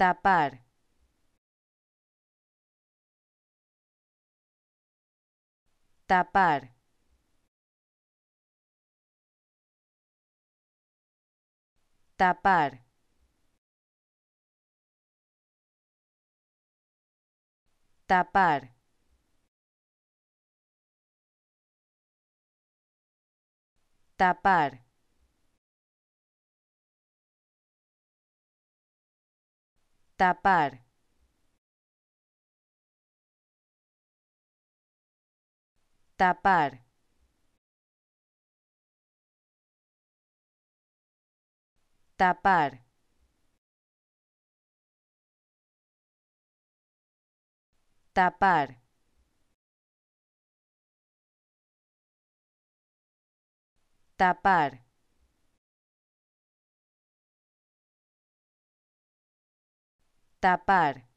tapar tapar tapar tapar tapar tapar tapar tapar tapar tapar tapar